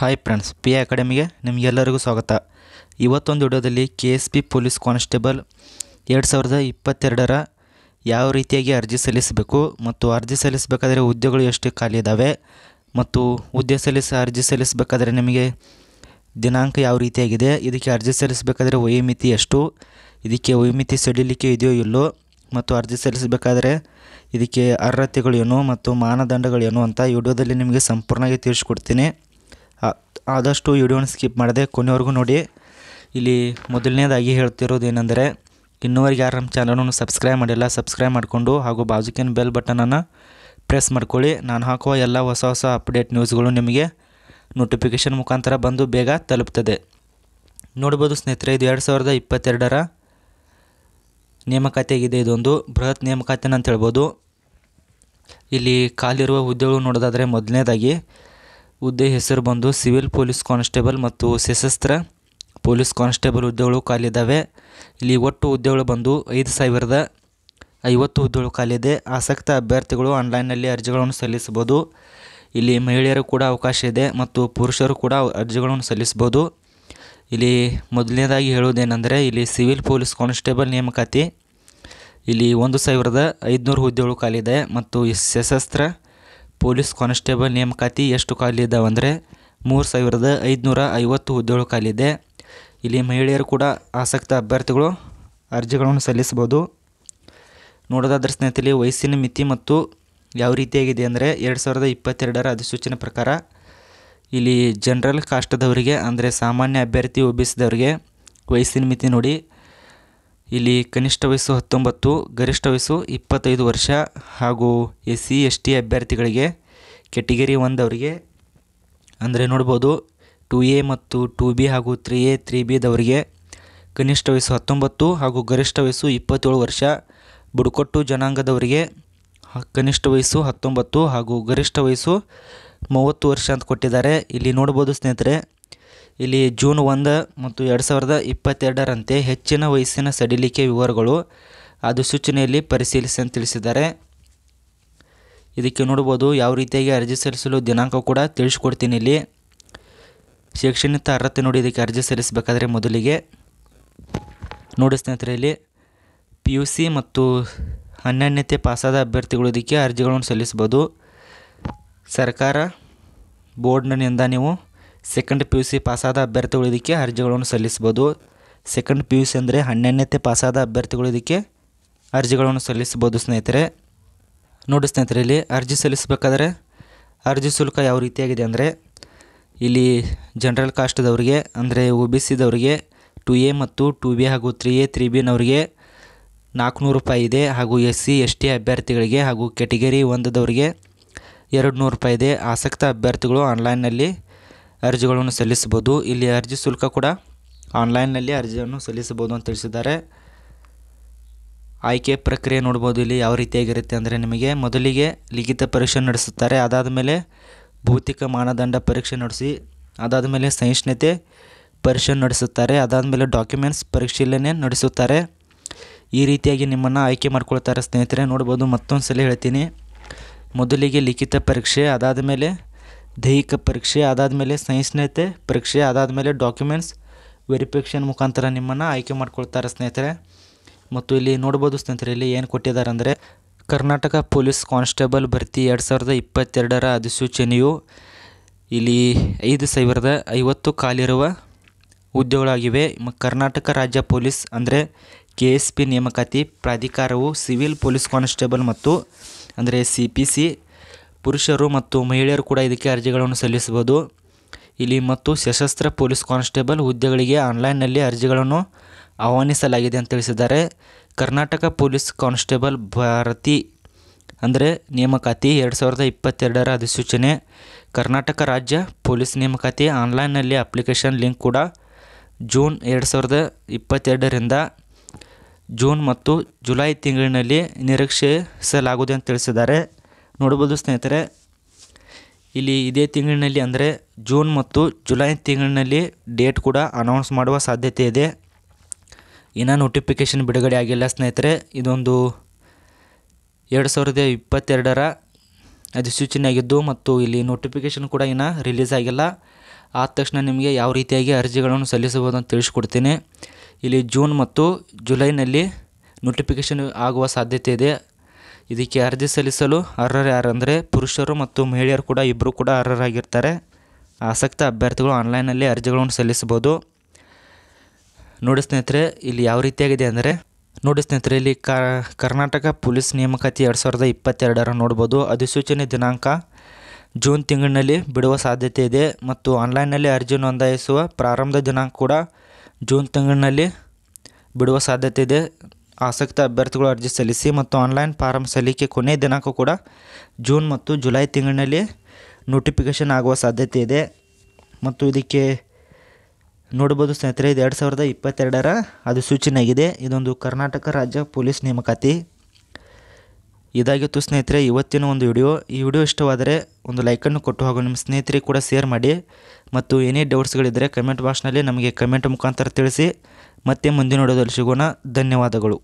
hi friends P ಅಕಾಡೆಮಿಗೆ ನಿಮಗೆಲ್ಲರಿಗೂ ಸ್ವಾಗತ ಇವತ್ತೊಂದು ವಿಡಿಯೋದಲ್ಲಿ K S P police constable ಎರಡು ಸಾವಿರದ ಇಪ್ಪತ್ತೆರಡರ ಯಾವ ರೀತಿಯಾಗಿ ಅರ್ಜಿ ಸಲ್ಲಿಸಬೇಕು ಮತ್ತು ಅರ್ಜಿ ಸಲ್ಲಿಸಬೇಕಾದ್ರೆ ಹುದ್ದೆಗಳು ಎಷ್ಟು ಖಾಲಿ ಇದ್ದಾವೆ ಮತ್ತು ಹುದ್ದೆ ಸಲ್ಲಿಸ ಅರ್ಜಿ ಸಲ್ಲಿಸಬೇಕಾದ್ರೆ ನಿಮಗೆ ದಿನಾಂಕ ಯಾವ ರೀತಿಯಾಗಿದೆ ಇದಕ್ಕೆ ಅರ್ಜಿ ಸಲ್ಲಿಸಬೇಕಾದ್ರೆ ವಯೋಮಿತಿ ಎಷ್ಟು ಇದಕ್ಕೆ ವಯೋಮಿತಿ ಸಡಿಲಿಕೆ ಇದೆಯೋ ಇಲ್ಲೋ ಮತ್ತು ಅರ್ಜಿ ಸಲ್ಲಿಸಬೇಕಾದರೆ ಇದಕ್ಕೆ ಅರ್ಹತೆಗಳೇನು ಮತ್ತು ಮಾನದಂಡಗಳೇನು ಅಂತ ವಿಡಿಯೋದಲ್ಲಿ ನಿಮಗೆ ಸಂಪೂರ್ಣವಾಗಿ ತಿಳಿಸ್ಕೊಡ್ತೀನಿ ಆದಷ್ಟು ವಿಡಿಯೋನ ಸ್ಕಿಪ್ ಮಾಡದೆ ಕೊನೆವರೆಗೂ ನೋಡಿ ಇಲ್ಲಿ ಮೊದಲನೇದಾಗಿ ಹೇಳ್ತಿರೋದು ಏನೆಂದರೆ ಇನ್ನೂವರೆಗೆ ಯಾರು ನಮ್ಮ ಚಾನಲನ್ನು ಸಬ್ಸ್ಕ್ರೈಬ್ ಮಾಡಿಲ್ಲ ಸಬ್ಸ್ಕ್ರೈಬ್ ಮಾಡಿಕೊಂಡು ಹಾಗೂ ಬಾಜುಕಿನ ಬೆಲ್ ಬಟನನ್ನು ಪ್ರೆಸ್ ಮಾಡ್ಕೊಳ್ಳಿ ನಾನು ಹಾಕುವ ಎಲ್ಲ ಹೊಸ ಹೊಸ ಅಪ್ಡೇಟ್ ನ್ಯೂಸ್ಗಳು ನಿಮಗೆ ನೋಟಿಫಿಕೇಷನ್ ಮುಖಾಂತರ ಬಂದು ಬೇಗ ತಲುಪ್ತದೆ ನೋಡ್ಬೋದು ಸ್ನೇಹಿತರೆ ಇದು ಎರಡು ಸಾವಿರದ ಇಪ್ಪತ್ತೆರಡರ ನೇಮಕಾತಿಯಾಗಿದೆ ಇದೊಂದು ಬೃಹತ್ ನೇಮಕಾತಿನ ಅಂತ ಹೇಳ್ಬೋದು ಇಲ್ಲಿ ಖಾಲಿರುವ ಹುದ್ದೆಗಳು ನೋಡೋದಾದರೆ ಮೊದಲನೇದಾಗಿ ಹುದ್ದೆ ಹೆಸರು ಬಂದು ಸಿವಿಲ್ ಪೊಲೀಸ್ ಕಾನ್ಸ್ಟೇಬಲ್ ಮತ್ತು ಸಶಸ್ತ್ರ ಪೊಲೀಸ್ ಕಾನ್ಸ್ಟೇಬಲ್ ಹುದ್ದೆಗಳು ಖಾಲಿದ್ದಾವೆ ಇಲ್ಲಿ ಒಟ್ಟು ಹುದ್ದೆಗಳು ಬಂದು ಐದು ಸಾವಿರದ ಐವತ್ತು ಹುದ್ದೆಗಳು ಖಾಲಿದೆ ಆಸಕ್ತ ಅಭ್ಯರ್ಥಿಗಳು ಆನ್ಲೈನ್ನಲ್ಲಿ ಅರ್ಜಿಗಳನ್ನು ಸಲ್ಲಿಸಬಹುದು ಇಲ್ಲಿ ಮಹಿಳೆಯರು ಕೂಡ ಅವಕಾಶ ಇದೆ ಮತ್ತು ಪುರುಷರು ಕೂಡ ಅರ್ಜಿಗಳನ್ನು ಸಲ್ಲಿಸ್ಬೋದು ಇಲ್ಲಿ ಮೊದಲನೇದಾಗಿ ಹೇಳುವುದೇನೆಂದರೆ ಇಲ್ಲಿ ಸಿವಿಲ್ ಪೊಲೀಸ್ ಕಾನ್ಸ್ಟೇಬಲ್ ನೇಮಕಾತಿ ಇಲ್ಲಿ ಒಂದು ಸಾವಿರದ ಐದುನೂರು ಹುದ್ದೆಗಳು ಖಾಲಿದೆ ಮತ್ತು ಸಶಸ್ತ್ರ ಪೊಲೀಸ್ ಕಾನ್ಸ್ಟೇಬಲ್ ನೇಮಕಾತಿ ಎಷ್ಟು ಖಾಲಿ ಅಂದರೆ ಮೂರು ಸಾವಿರದ ಐದುನೂರ ಐವತ್ತು ಹುದ್ದೆಗಳು ಖಾಲಿದೆ ಇಲ್ಲಿ ಮಹಿಳೆಯರು ಕೂಡ ಆಸಕ್ತ ಅಭ್ಯರ್ಥಿಗಳು ಅರ್ಜಿಗಳನ್ನು ಸಲ್ಲಿಸಬಹುದು ನೋಡೋದಾದ್ರ ಸ್ನೇಹಿತಲ್ಲಿ ವಯಸ್ಸಿನ ಮಿತಿ ಮತ್ತು ಯಾವ ರೀತಿಯಾಗಿದೆ ಅಂದರೆ ಎರಡು ಸಾವಿರದ ಇಪ್ಪತ್ತೆರಡರ ಅಧಿಸೂಚನೆ ಪ್ರಕಾರ ಇಲ್ಲಿ ಜನರಲ್ ಕಾಸ್ಟದವರಿಗೆ ಅಂದರೆ ಸಾಮಾನ್ಯ ಅಭ್ಯರ್ಥಿ ಒಬ್ಬಿಸಿದವರಿಗೆ ವಯಸ್ಸಿನ ಮಿತಿ ನೋಡಿ ಇಲ್ಲಿ ಕನಿಷ್ಠ ವಯಸ್ಸು ಹತ್ತೊಂಬತ್ತು ಗರಿಷ್ಠ ವಯಸ್ಸು ಇಪ್ಪತ್ತೈದು ವರ್ಷ ಹಾಗೂ ಎಸ್ ಸಿ ಎಸ್ ಟಿ ಅಭ್ಯರ್ಥಿಗಳಿಗೆ ಕೆಟಗರಿ ಒಂದವರಿಗೆ ಅಂದರೆ ನೋಡ್ಬೋದು ಟು ಎ ಮತ್ತು ಟು ಬಿ ಹಾಗೂ ತ್ರೀ ಎ ತ್ರೀ ಬಿದವರಿಗೆ ಕನಿಷ್ಠ ವಯಸ್ಸು ಹತ್ತೊಂಬತ್ತು ಹಾಗೂ ಗರಿಷ್ಠ ವಯಸ್ಸು ಇಪ್ಪತ್ತೇಳು ವರ್ಷ ಬುಡಕಟ್ಟು ಜನಾಂಗದವರಿಗೆ ಕನಿಷ್ಠ ವಯಸ್ಸು ಹತ್ತೊಂಬತ್ತು ಹಾಗೂ ಗರಿಷ್ಠ ವಯಸ್ಸು ಮೂವತ್ತು ವರ್ಷ ಅಂತ ಕೊಟ್ಟಿದ್ದಾರೆ ಇಲ್ಲಿ ನೋಡ್ಬೋದು ಸ್ನೇಹಿತರೆ ಇಲ್ಲಿ ಜೂನ್ ಒಂದು ಮತ್ತು ಎರಡು ಸಾವಿರದ ಇಪ್ಪತ್ತೆರಡರಂತೆ ಹೆಚ್ಚಿನ ವಯಸ್ಸಿನ ಸಡಿಲಿಕೆ ವಿವರಗಳು ಅದು ಸೂಚನೆಯಲ್ಲಿ ಪರಿಶೀಲಿಸಿ ಅಂತ ತಿಳಿಸಿದ್ದಾರೆ ಇದಕ್ಕೆ ನೋಡ್ಬೋದು ಯಾವ ರೀತಿಯಾಗಿ ಅರ್ಜಿ ಸಲ್ಲಿಸಲು ದಿನಾಂಕ ಕೂಡ ತಿಳಿಸ್ಕೊಡ್ತೀನಿ ಇಲ್ಲಿ ಶೈಕ್ಷಣಿಕ ಅರ್ಹತೆ ನೋಡಿ ಇದಕ್ಕೆ ಅರ್ಜಿ ಸಲ್ಲಿಸಬೇಕಾದ್ರೆ ಮೊದಲಿಗೆ ನೋಡಿ ಸ್ನೇಹಿತರೆ ಇಲ್ಲಿ ಪಿ ಯು ಸಿ ಮತ್ತು ಅನ್ಯಾನ್ಯತೆ ಪಾಸಾದ ಅಭ್ಯರ್ಥಿಗಳು ಇದಕ್ಕೆ ಅರ್ಜಿಗಳನ್ನು ಸಲ್ಲಿಸ್ಬೋದು ಸರ್ಕಾರ ಬೋರ್ಡ್ನಿಂದ ನೀವು ಸೆಕೆಂಡ್ ಪಿ ಯು ಸಿ ಪಾಸಾದ ಅಭ್ಯರ್ಥಿಗಳು ಅರ್ಜಿಗಳನ್ನು ಸಲ್ಲಿಸ್ಬೋದು ಸೆಕೆಂಡ್ ಪಿ ಯು ಸಿ ಅಂದರೆ ಹನ್ನೆರಡನೇ ಪಾಸಾದ ಅಭ್ಯರ್ಥಿಗಳು ಇದಕ್ಕೆ ಅರ್ಜಿಗಳನ್ನು ಸಲ್ಲಿಸ್ಬೋದು ಸ್ನೇಹಿತರೆ ನೋಡಿ ಸ್ನೇಹಿತರೆ ಇಲ್ಲಿ ಅರ್ಜಿ ಸಲ್ಲಿಸಬೇಕಾದ್ರೆ ಅರ್ಜಿ ಶುಲ್ಕ ಯಾವ ರೀತಿಯಾಗಿದೆ ಅಂದರೆ ಇಲ್ಲಿ ಜನರಲ್ ಕಾಸ್ಟ್ದವ್ರಿಗೆ ಅಂದರೆ ಒ ಬಿ ಸಿದವ್ರಿಗೆ ಟು ಎ ಮತ್ತು ಟು ಬಿ ಹಾಗೂ ತ್ರೀ ಎ ತ್ರೀ ಬಿನವ್ರಿಗೆ ನಾಲ್ಕುನೂರು ರೂಪಾಯಿ ಇದೆ ಹಾಗೂ ಎಸ್ ಸಿ ಎಸ್ ಟಿ ಅಭ್ಯರ್ಥಿಗಳಿಗೆ ಹಾಗೂ ಕೆಟಗರಿ ಒಂದದವ್ರಿಗೆ ಎರಡು ನೂರು ರೂಪಾಯಿ ಇದೆ ಆಸಕ್ತ ಅಭ್ಯರ್ಥಿಗಳು ಆನ್ಲೈನ್ನಲ್ಲಿ ಅರ್ಜಿಗಳನ್ನು ಸಲ್ಲಿಸಬಹುದು ಇಲ್ಲಿ ಅರ್ಜಿ ಶುಲ್ಕ ಕೂಡ ಆನ್ಲೈನ್ನಲ್ಲಿ ಅರ್ಜಿಯನ್ನು ಸಲ್ಲಿಸಬಹುದು ಅಂತ ತಿಳಿಸಿದ್ದಾರೆ ಆಯ್ಕೆ ಪ್ರಕ್ರಿಯೆ ನೋಡ್ಬೋದು ಇಲ್ಲಿ ಯಾವ ರೀತಿಯಾಗಿರುತ್ತೆ ಅಂದರೆ ನಿಮಗೆ ಮೊದಲಿಗೆ ಲಿಖಿತ ಪರೀಕ್ಷೆ ನಡೆಸುತ್ತಾರೆ ಅದಾದ ಮೇಲೆ ಭೌತಿಕ ಮಾನದಂಡ ಪರೀಕ್ಷೆ ನಡೆಸಿ ಅದಾದ ಮೇಲೆ ಸಹಿಷ್ಣುತೆ ಪರೀಕ್ಷೆ ನಡೆಸುತ್ತಾರೆ ಅದಾದ ಮೇಲೆ ಡಾಕ್ಯುಮೆಂಟ್ಸ್ ಪರಿಶೀಲನೆ ನಡೆಸುತ್ತಾರೆ ಈ ರೀತಿಯಾಗಿ ನಿಮ್ಮನ್ನು ಆಯ್ಕೆ ಮಾಡ್ಕೊಳ್ತಾರೆ ಸ್ನೇಹಿತರೆ ನೋಡ್ಬೋದು ಮತ್ತೊಂದು ಸಲ ಹೇಳ್ತೀನಿ ಮೊದಲಿಗೆ ಲಿಖಿತ ಪರೀಕ್ಷೆ ಅದಾದ ಮೇಲೆ ದೈಹಿಕ ಪರೀಕ್ಷೆ ಅದಾದಮೇಲೆ ಸೈನ್ಸ್ ಸ್ನೇಹಿತೆ ಪರೀಕ್ಷೆ ಮೇಲೆ ಡಾಕ್ಯುಮೆಂಟ್ಸ್ ವೆರಿಫಿಕೇಷನ್ ಮುಖಾಂತರ ನಿಮ್ಮನ್ನು ಆಯ್ಕೆ ಮಾಡ್ಕೊಳ್ತಾರೆ ಸ್ನೇಹಿತರೆ ಮತ್ತು ಇಲ್ಲಿ ನೋಡ್ಬೋದು ಸ್ನೇಹಿತರೆ ಇಲ್ಲಿ ಏನು ಕೊಟ್ಟಿದ್ದಾರೆ ಅಂದರೆ ಕರ್ನಾಟಕ ಪೊಲೀಸ್ ಕಾನ್ಸ್ಟೇಬಲ್ ಭರ್ತಿ ಎರಡು ಸಾವಿರದ ಇಪ್ಪತ್ತೆರಡರ ಅಧಿಸೂಚನೆಯು ಇಲ್ಲಿ ಐದು ಸಾವಿರದ ಐವತ್ತು ಕಾಲಿರುವ ಹುದ್ದೆಗಳಾಗಿವೆ ಕರ್ನಾಟಕ ರಾಜ್ಯ ಪೊಲೀಸ್ ಅಂದರೆ ಕೆ ಎಸ್ ಪಿ ನೇಮಕಾತಿ ಪ್ರಾಧಿಕಾರವು ಸಿವಿಲ್ ಪೊಲೀಸ್ ಕಾನ್ಸ್ಟೇಬಲ್ ಮತ್ತು ಅಂದರೆ ಸಿ ಪಿ ಸಿ ಪುರುಷರು ಮತ್ತು ಮಹಿಳೆಯರು ಕೂಡ ಇದಕ್ಕೆ ಅರ್ಜಿಗಳನ್ನು ಸಲ್ಲಿಸಬಹುದು ಇಲ್ಲಿ ಮತ್ತು ಸಶಸ್ತ್ರ ಪೊಲೀಸ್ ಕಾನ್ಸ್ಟೇಬಲ್ ಹುದ್ದೆಗಳಿಗೆ ಆನ್ಲೈನ್ನಲ್ಲಿ ಅರ್ಜಿಗಳನ್ನು ಆಹ್ವಾನಿಸಲಾಗಿದೆ ಅಂತ ತಿಳಿಸಿದ್ದಾರೆ ಕರ್ನಾಟಕ ಪೊಲೀಸ್ ಕಾನ್ಸ್ಟೇಬಲ್ ಭಾರತಿ ಅಂದರೆ ನೇಮಕಾತಿ ಎರಡು ಸಾವಿರದ ಇಪ್ಪತ್ತೆರಡರ ಅಧಿಸೂಚನೆ ಕರ್ನಾಟಕ ರಾಜ್ಯ ಪೊಲೀಸ್ ನೇಮಕಾತಿ ಆನ್ಲೈನ್ನಲ್ಲಿ ಅಪ್ಲಿಕೇಶನ್ ಲಿಂಕ್ ಕೂಡ ಜೂನ್ ಎರಡು ಸಾವಿರದ ಇಪ್ಪತ್ತೆರಡರಿಂದ ಜೂನ್ ಮತ್ತು ಜುಲೈ ತಿಂಗಳಿನಲ್ಲಿ ನಿರೀಕ್ಷಿಸಲಾಗುವುದು ಅಂತ ತಿಳಿಸಿದ್ದಾರೆ ನೋಡ್ಬೋದು ಸ್ನೇಹಿತರೆ ಇಲ್ಲಿ ಇದೇ ತಿಂಗಳಿನಲ್ಲಿ ಅಂದರೆ ಜೂನ್ ಮತ್ತು ಜುಲೈ ತಿಂಗಳಿನಲ್ಲಿ ಡೇಟ್ ಕೂಡ ಅನೌನ್ಸ್ ಮಾಡುವ ಸಾಧ್ಯತೆ ಇದೆ ಇನ್ನೂ ನೋಟಿಫಿಕೇಷನ್ ಬಿಡುಗಡೆ ಆಗಿಲ್ಲ ಸ್ನೇಹಿತರೆ ಇದೊಂದು ಎರಡು ಸಾವಿರದ ಇಪ್ಪತ್ತೆರಡರ ಅಧಿಸೂಚನೆ ಆಗಿದ್ದು ಮತ್ತು ಇಲ್ಲಿ ನೋಟಿಫಿಕೇಷನ್ ಕೂಡ ಇನ್ನೂ ರಿಲೀಸ್ ಆಗಿಲ್ಲ ಆದ ತಕ್ಷಣ ನಿಮಗೆ ಯಾವ ರೀತಿಯಾಗಿ ಅರ್ಜಿಗಳನ್ನು ಸಲ್ಲಿಸಬಹುದು ಅಂತ ತಿಳಿಸ್ಕೊಡ್ತೀನಿ ಇಲ್ಲಿ ಜೂನ್ ಮತ್ತು ಜುಲೈನಲ್ಲಿ ನೋಟಿಫಿಕೇಷನ್ ಆಗುವ ಸಾಧ್ಯತೆ ಇದೆ ಇದಕ್ಕೆ ಅರ್ಜಿ ಸಲ್ಲಿಸಲು ಅರ್ಹರು ಯಾರಂದರೆ ಪುರುಷರು ಮತ್ತು ಮಹಿಳೆಯರು ಕೂಡ ಇಬ್ಬರು ಕೂಡ ಅರ್ಹರಾಗಿರ್ತಾರೆ ಆಸಕ್ತ ಅಭ್ಯರ್ಥಿಗಳು ಆನ್ಲೈನಲ್ಲಿ ಅರ್ಜಿಗಳನ್ನು ಸಲ್ಲಿಸಬಹುದು ನೋಡಿ ಸ್ನೇಹಿತರೆ ಇಲ್ಲಿ ಯಾವ ರೀತಿಯಾಗಿದೆ ಅಂದರೆ ನೋಡಿ ಸ್ನೇಹಿತರೆ ಇಲ್ಲಿ ಕರ್ನಾಟಕ ಪೊಲೀಸ್ ನೇಮಕಾತಿ ಎರಡು ಸಾವಿರದ ಇಪ್ಪತ್ತೆರಡರ ನೋಡ್ಬೋದು ಅಧಿಸೂಚನೆ ದಿನಾಂಕ ಜೂನ್ ತಿಂಗಳಿನಲ್ಲಿ ಬಿಡುವ ಸಾಧ್ಯತೆ ಇದೆ ಮತ್ತು ಆನ್ಲೈನ್ನಲ್ಲಿ ಅರ್ಜಿ ನೋಂದಾಯಿಸುವ ಪ್ರಾರಂಭದ ದಿನಾಂಕ ಕೂಡ ಜೂನ್ ತಿಂಗಳಿನಲ್ಲಿ ಬಿಡುವ ಸಾಧ್ಯತೆ ಇದೆ ಆಸಕ್ತ ಅಭ್ಯರ್ಥಿಗಳು ಅರ್ಜಿ ಸಲ್ಲಿಸಿ ಮತ್ತು ಆನ್ಲೈನ್ ಫಾರಂ ಸಲ್ಲಿಕೆ ಕೊನೆಯ ದಿನಾಂಕ ಕೂಡ ಜೂನ್ ಮತ್ತು ಜುಲೈ ತಿಂಗಳಿನಲ್ಲಿ ನೋಟಿಫಿಕೇಷನ್ ಆಗುವ ಸಾಧ್ಯತೆ ಇದೆ ಮತ್ತು ಇದಕ್ಕೆ ನೋಡ್ಬೋದು ಸ್ನೇಹಿತರೆ ಇದು ಎರಡು ಸಾವಿರದ ಇಪ್ಪತ್ತೆರಡರ ಅಧಿಸೂಚನೆಯಾಗಿದೆ ಇದೊಂದು ಕರ್ನಾಟಕ ರಾಜ್ಯ ಪೊಲೀಸ್ ನೇಮಕಾತಿ ಇದಾಗಿತ್ತು ಸ್ನೇಹಿತರೆ ಇವತ್ತಿನ ಒಂದು ವಿಡಿಯೋ ಈ ವಿಡಿಯೋ ಇಷ್ಟವಾದರೆ ಒಂದು ಲೈಕನ್ನು ಕೊಟ್ಟು ಹಾಗೂ ನಿಮ್ಮ ಸ್ನೇಹಿತರಿಗೆ ಕೂಡ ಶೇರ್ ಮಾಡಿ ಮತ್ತು ಏನೇ ಡೌಟ್ಸ್ಗಳಿದ್ದರೆ ಕಮೆಂಟ್ ಬಾಕ್ಸ್ನಲ್ಲಿ ನಮಗೆ ಕಮೆಂಟ್ ಮುಖಾಂತರ ತಿಳಿಸಿ ಮತ್ತೆ ಮುಂದಿನ ವಿಡಿಯೋದಲ್ಲಿ ಸಿಗೋಣ ಧನ್ಯವಾದಗಳು